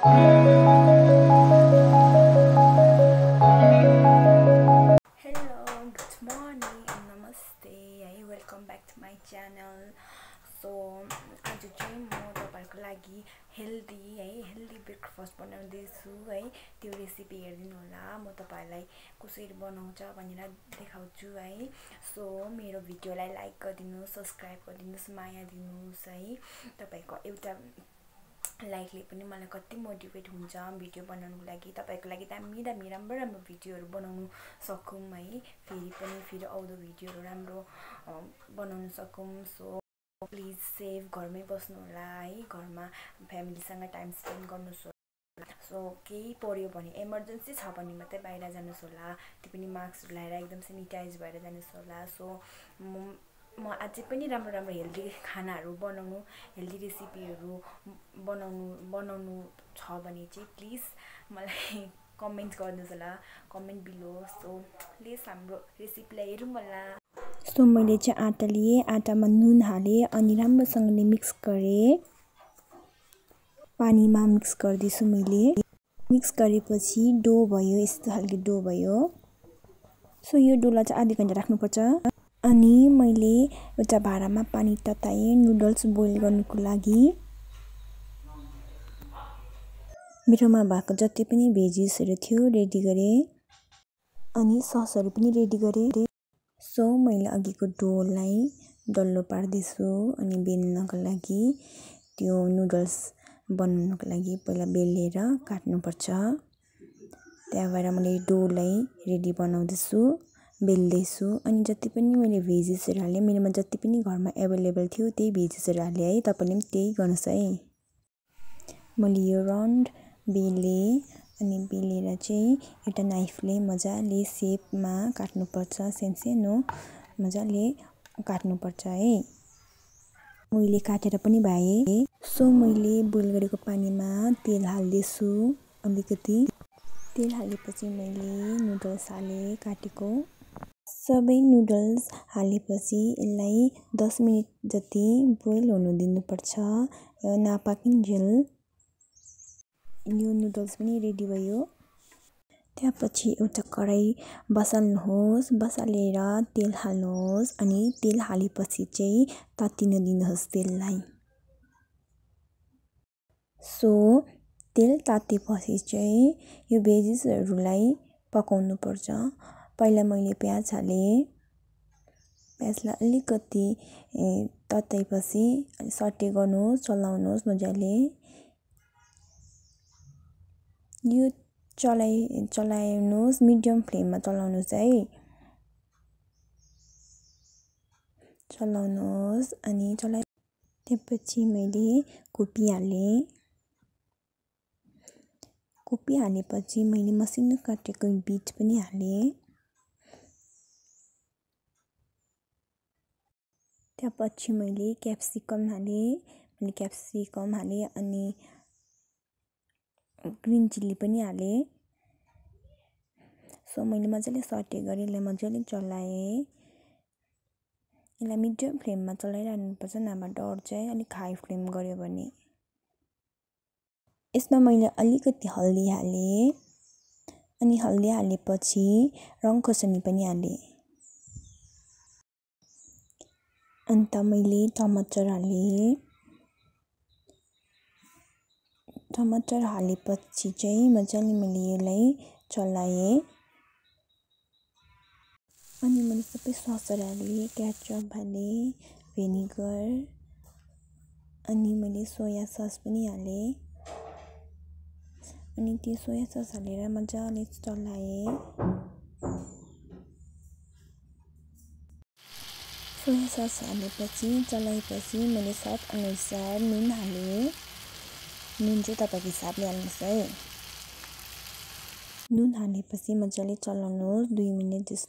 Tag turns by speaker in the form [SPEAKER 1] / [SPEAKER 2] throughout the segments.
[SPEAKER 1] Hello, good morning and namaste. Welcome back to my channel. So आज चाहिँ म तपाईँहरूको लागि हेल्दी है हेल्दी ब्रेकफास्ट बनाउँदैछु है त्यो रेसिपी हेरिदिनु होला म तपाईँहरूलाई कसरी बनाउँछ भनेर देखाउँछु है सो मेरो भिडियोलाई लाइक गरिदिनुहोस् सब्सक्राइब गरिदिनुहोस् माया दिनुहोस् है तपाईँको एउटा लाइकले पनि मलाई कति मोटिभेट हुन्छ भिडियो बनाउनुको लागि तपाईँको लागि दामी दामी राम्रो राम्रो भिडियोहरू बनाउनु सकौँ है फेरि पनि फेरि आउँदो भिडियोहरू राम्रो बनाउनु सकौँ सो प्लिज सेफ घरमै बस्नु होला है घरमा फ्यामिलीसँग टाइम स्पेन्ड गर्नुहोस् होला सो केही पऱ्यो भने इमर्जेन्सी छ भने मात्रै बाहिर जानुहोस् होला त्यो पनि मास्कहरू लगाएर एकदम सेनिटाइज भएर जानुहोस् होला सो म अझै पनि राम्रो राम्रो हेल्दी खानाहरू बनाउनु हेल्दी रेसिपीहरू बनाउनु बनाउनु छ भने चाहिँ प्लिज मलाई कमेन्ट गर्नुहोस् होला कमेन्ट बिलो सो प्लिज हाम्रो रेसिपीलाई हेरौँ होला सो मैले चाहिँ आटा लिएँ आटामा नुन हालेँ अनि राम्रोसँगले मिक्स गरेँ पानीमा मिक्स गर्दैछु मैले मिक्स गरेपछि डो भयो यस्तो खालको डो भयो सो यो डोलाई चाहिँ आधा घन्टा राख्नुपर्छ अनि मैले एउटा भाँडामा पानी तताएँ नुडल्स बोइल गर्नुको लागि मेरोमा भएको जति पनि भेजिसहरू थियो रेडी गरेँ अनि ससहरू पनि रेडी गरेँ सो मैले अघिको डोलाई डल्लो पार्दैछु अनि बेल्नको लागि त्यो नुडल्स बनाउनुको लागि पहिला बेलेर काट्नुपर्छ त्यहाँबाट मैले डोलाई रेडी बनाउँदैछु बेल्दैछु अनि जति पनि मैले भेजेसहरू हालेँ मेरोमा जति पनि घरमा एभाइलेबल थियो त्यही भेजेसहरू हालेँ है तपाईँले पनि त्यही गर्नुहोस् है मैले यो राउन्ड बेलेँ अनि बेलेर चाहिँ एउटा नाइफले मजाले सेपमा काट्नुपर्छ सानसानो मजाले काट्नुपर्छ है मैले काटेर पनि भए सो मैले बोइल गरेको पानीमा तेल हाल्दैछु अलिकति तेल हालेपछि मैले नुडल्स हालेँ काटेको सबै नुडल्स हालेपछि यसलाई दस मिनट जति बोइल हुनु दिनुपर्छ र नपाकिन्जेल यो नुडल्स पनि रेडी भयो त्यसपछि एउटा कराही बसाल्नुहोस् बसालेर तेल हाल्नुहोस् अनि तेल हालेपछि चाहिँ तातिन दिनुहोस् तेललाई सो तेल तातेपछि चाहिँ यो भेजेसहरूलाई पकाउनुपर्छ पहिला मैले प्याज हालेँ प्याजलाई अलिकति तताएपछि सटे गर्नुहोस् चलाउनुहोस् मजाले यो चलाइ चलाउनुहोस् मिडियम फ्लेममा चलाउनुहोस् है चलाउनुहोस् अनि चलाइ त्यसपछि मैले कोपी हालेँ कोपी हालेपछि मैले मसिनो काटेको बिट पनि हालेँ त्यहाँपछि मैले क्याप्सिकम हालेँ मैले क्याप्सिकम हालेँ अनि ग्रिन चिल्ली पनि हालेँ सो मैले मजाले सटे गरेँ यसलाई मजाले चलाएँ यसलाई मिडियम फ्लेममा चलाइरहनुपर्छ नभए डर चाहिँ अलिक हाई फ्लेम गऱ्यो भने यसमा मैले अलिकति हल्दी हालेँ अनि हल्दी हालेपछि रङ खोर्सानी पनि हालेँ अन्त मैले टमाटर हालेँ टमाटर हालेपछि चाहिँ मजाले मैले यसलाई चलाएँ अनि मैले सबै ससहरू हालेँ क्याचअप हालेँ भिनेगर अनि मैले सोया सस पनि हालेँ अनि त्यो सोया सस हालेर मजाले चलाएँ एक्लै सस हालेपछि चलाएपछि मैले अनुसार नुन हालेँ नुन चाहिँ तपाईँको हिसाबले हाल्नुहोस् है नुन हालेपछि मजाले चलाउनुहोस् दुई मिनट जस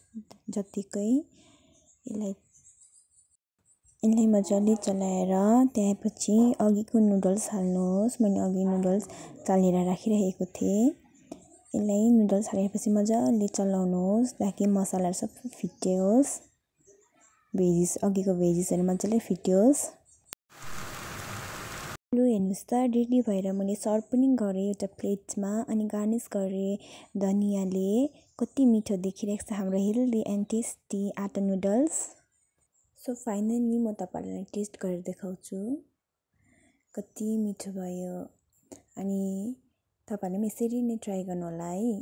[SPEAKER 1] जत्तिकै यसलाई यसलाई मजाले चलाएर त्यहाँपछि अघिको नुडल्स हाल्नुहोस् मैले अघि नुडल्स चालेर राखिरहेको थिएँ यसलाई नुडल्स हालेपछि मजाले चलाउनुहोस् ताकि मसलाहरू सबै फिटियोस् भेजिस अघिको भेजिसहरू मजाले फिटियोस् लु हेर्नुहोस् त रेडी भएर मैले सर्भ पनि गरेँ एउटा प्लेटमा अनि गार्निस गरेँ धनियाँले कति मिठो देखिरहेको छ हाम्रो healthy and tasty atta noodles so finally म तपाईँहरूलाई टेस्ट गरेर देखाउँछु कति मिठो भयो अनि तपाईँहरूले पनि यसरी नै ट्राई गर्नुहोला है